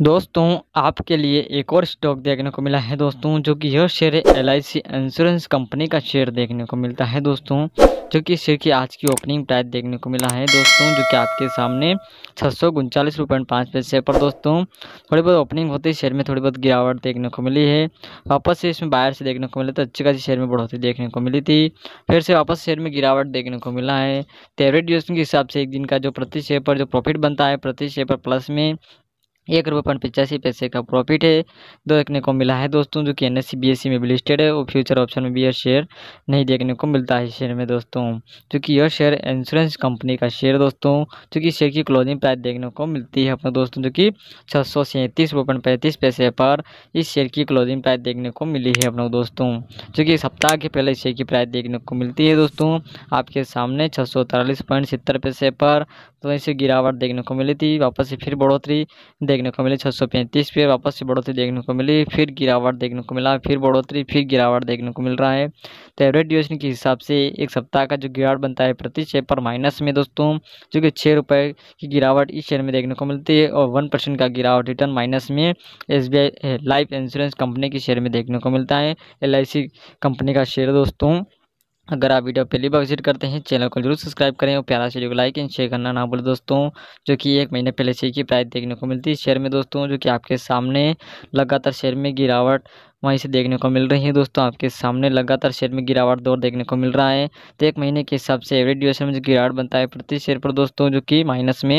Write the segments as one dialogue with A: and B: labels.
A: दोस्तों आपके लिए एक और स्टॉक देखने को मिला है दोस्तों जो कि यह शेयर है एल इंश्योरेंस कंपनी का शेयर देखने को मिलता है दोस्तों जो कि शेयर की आज की ओपनिंग प्राइस देखने को मिला है दोस्तों जो कि आपके सामने छः सौ उनचालीस रुपये पाँच पैसे पर दोस्तों थोड़ी बहुत ओपनिंग होते ही शेयर में थोड़ी बहुत गिरावट देखने को मिली है वापस से इसमें बायर से देखने को मिला था तो अच्छी खासी शेयर में बढ़ोतरी देखने को मिली थी फिर से वापस शेयर में गिरावट देखने को मिला है तेवरेट तो यूज के हिसाब से एक दिन का जो प्रति शेयर पर जो प्रॉफिट बनता है प्रति शेयर पर प्लस में एक रुपये पॉइंट पचासी पैसे का प्रॉफिट है देखने को मिला है दोस्तों जो कि एन एस सी में भी लिस्टेड है और फ्यूचर ऑप्शन में भी यह शेयर नहीं देखने को मिलता है शेयर में दोस्तों क्योंकि यह शेयर इंश्योरेंस कंपनी का शेयर दोस्तों क्योंकि शेयर की क्लोजिंग प्राइस देखने को मिलती है अपने दोस्तों जो कि छः सौ सैंतीस पैंतीस पैसे पर इस शेयर की क्लोजिंग प्राइस देखने को मिली है अपना दोस्तों चूँकि सप्ताह के पहले शेयर की प्राइस देखने को मिलती है दोस्तों आपके सामने छः सौ पैसे पर तो इसे गिरावट देखने को मिली थी वापस से फिर बढ़ोतरी देखने को मिली छः पे वापस से बढ़ोतरी देखने को मिली फिर गिरावट देखने को मिला फिर बढ़ोतरी फिर गिरावट देखने को मिल रहा है तो एवरेज ड्यूरेशन के हिसाब से एक सप्ताह का जो गिरावट बनता है प्रति शेयर पर माइनस में दोस्तों जो कि छः रुपये की गिरावट इस शेयर में देखने को मिलती है और वन परसेंट का गिरावट रिटर्न माइनस में एस लाइफ इंश्योरेंस कंपनी के शेयर में देखने को मिलता है एल कंपनी का शेयर दोस्तों अगर आप वीडियो पहली बार विजिट करते हैं चैनल को जरूर सब्सक्राइब करें और प्यारा वीडियो को लाइक एंड शेयर करना ना भूलें दोस्तों जो कि एक महीने पहले से की प्राइस देखने को मिलती है शेयर में दोस्तों जो कि आपके सामने लगातार शेयर में गिरावट वहीं से देखने को मिल रही है दोस्तों आपके सामने लगातार शेयर में गिरावट दौर देखने को मिल रहा है तो एक महीने के हिसाब से एवरेज ड्यूरेशन में जो गिरावट बनता है प्रति शेयर पर दोस्तों जो कि माइनस में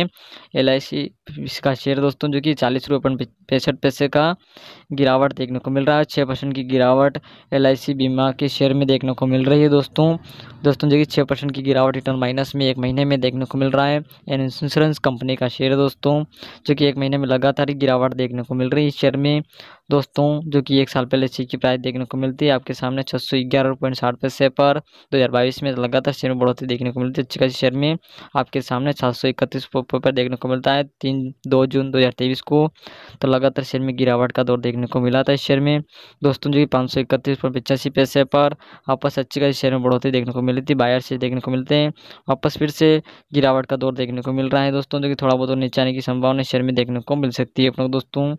A: एल इसका शेयर दोस्तों जो कि चालीस रुपये पैंसठ पैसे का गिरावट देखने को मिल रहा है छः परसेंट की गिरावट एल बीमा के शेयर में देखने को मिल रही है दोस्तों दोस्तों जो कि छः परसेंट की गिरावट रिटर्न माइनस में एक महीने में देखने को मिल रहा है एन इंश्योरेंस कंपनी का शेयर दोस्तों जो कि एक महीने में लगातार ही गिरावट देखने को मिल रही है शेयर में दोस्तों जो कि एक साल पहले चीज की प्राइस देखने को मिलती है आपके सामने छः सौ ग्यारह पॉइंट साठ पैसे पर दो हज़ार बाईस में लगातार शेयर में बढ़ोतरी देखने को मिलती है अच्छी खासी शेयर में आपके सामने सात सौ इकतीस पर देखने को मिलता है तीन दो जून दो हज़ार तेईस को तो लगातार शेयर में गिरावट का दौर देखने को मिला था इस शेयर में दोस्तों जो कि पाँच सौ इकतीस पॉइंट पचासी पैसे पर वापस अच्छी खासी शेयर में बढ़ोतरी देखने को मिली थी बायर शेयर देखने को मिलते हैं वापस फिर से गिरावट का दौर देखने को मिल रहा है दोस्तों जो कि थोड़ा बहुत नीचे आने की संभावना शेयर में देखने को मिल सकती है अपने दोस्तों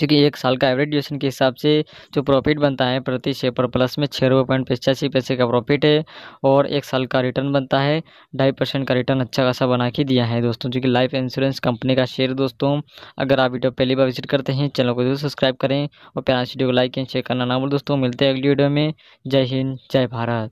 A: जो कि एक साल का एवरेज ड्यूरेशन के हिसाब से जो प्रॉफिट बनता है प्रति शेयर पर प्लस में छः रुपये पॉइंट पचासी पैसे का प्रॉफिट है और एक साल का रिटर्न बनता है ढाई परसेंट का रिटर्न अच्छा खासा बना के दिया है दोस्तों जो कि लाइफ इंश्योरेंस कंपनी का शेयर दोस्तों अगर आप वीडियो पहली बार विजिट करते हैं चैनल को जरूर सब्सक्राइब करें और प्यार वीडियो को लाइक एंड शेयर करना ना बोल दोस्तों मिलते हैं अगली वीडियो में जय हिंद जय भारत